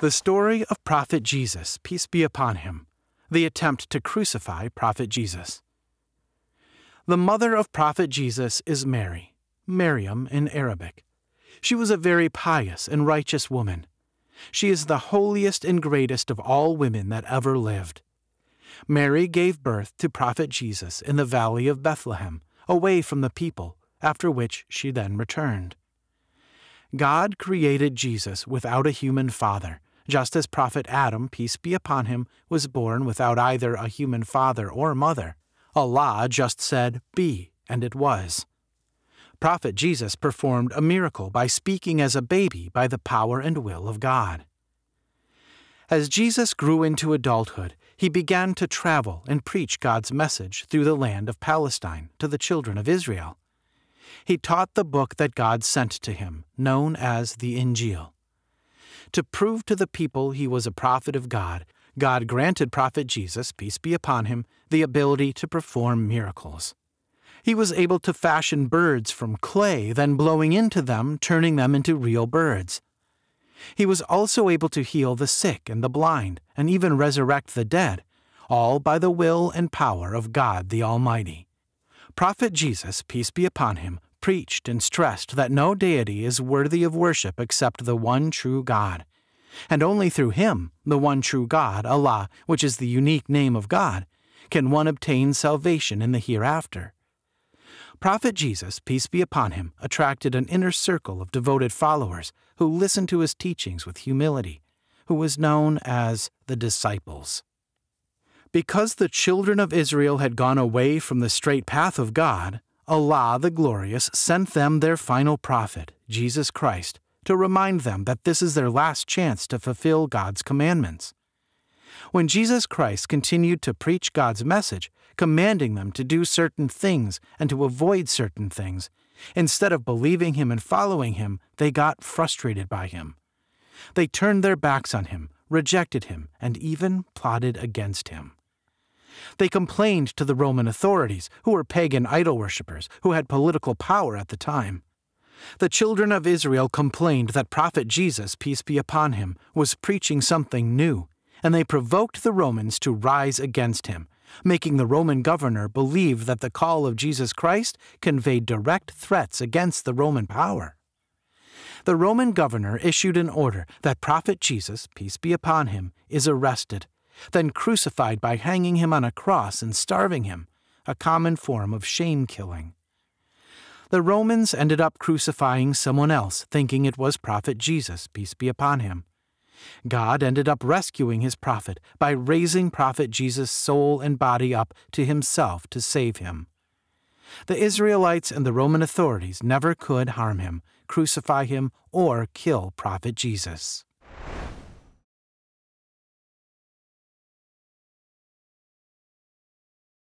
The story of Prophet Jesus, peace be upon him, the attempt to crucify Prophet Jesus. The mother of Prophet Jesus is Mary, Miriam in Arabic. She was a very pious and righteous woman. She is the holiest and greatest of all women that ever lived. Mary gave birth to Prophet Jesus in the valley of Bethlehem, away from the people, after which she then returned. God created Jesus without a human father just as Prophet Adam, peace be upon him, was born without either a human father or mother. Allah just said, Be, and it was. Prophet Jesus performed a miracle by speaking as a baby by the power and will of God. As Jesus grew into adulthood, he began to travel and preach God's message through the land of Palestine to the children of Israel. He taught the book that God sent to him, known as the Injil to prove to the people he was a prophet of God, God granted Prophet Jesus, peace be upon him, the ability to perform miracles. He was able to fashion birds from clay, then blowing into them, turning them into real birds. He was also able to heal the sick and the blind, and even resurrect the dead, all by the will and power of God the Almighty. Prophet Jesus, peace be upon him, preached and stressed that no deity is worthy of worship except the one true God, and only through Him, the one true God, Allah, which is the unique name of God, can one obtain salvation in the hereafter. Prophet Jesus, peace be upon him, attracted an inner circle of devoted followers who listened to his teachings with humility, who was known as the disciples. Because the children of Israel had gone away from the straight path of God, Allah the Glorious sent them their final prophet, Jesus Christ, to remind them that this is their last chance to fulfill God's commandments. When Jesus Christ continued to preach God's message, commanding them to do certain things and to avoid certain things, instead of believing him and following him, they got frustrated by him. They turned their backs on him, rejected him, and even plotted against him. They complained to the Roman authorities, who were pagan idol worshippers who had political power at the time. The children of Israel complained that Prophet Jesus, peace be upon him, was preaching something new, and they provoked the Romans to rise against him, making the Roman governor believe that the call of Jesus Christ conveyed direct threats against the Roman power. The Roman governor issued an order that Prophet Jesus, peace be upon him, is arrested then crucified by hanging him on a cross and starving him, a common form of shame killing. The Romans ended up crucifying someone else, thinking it was Prophet Jesus, peace be upon him. God ended up rescuing his prophet by raising Prophet Jesus' soul and body up to himself to save him. The Israelites and the Roman authorities never could harm him, crucify him, or kill Prophet Jesus.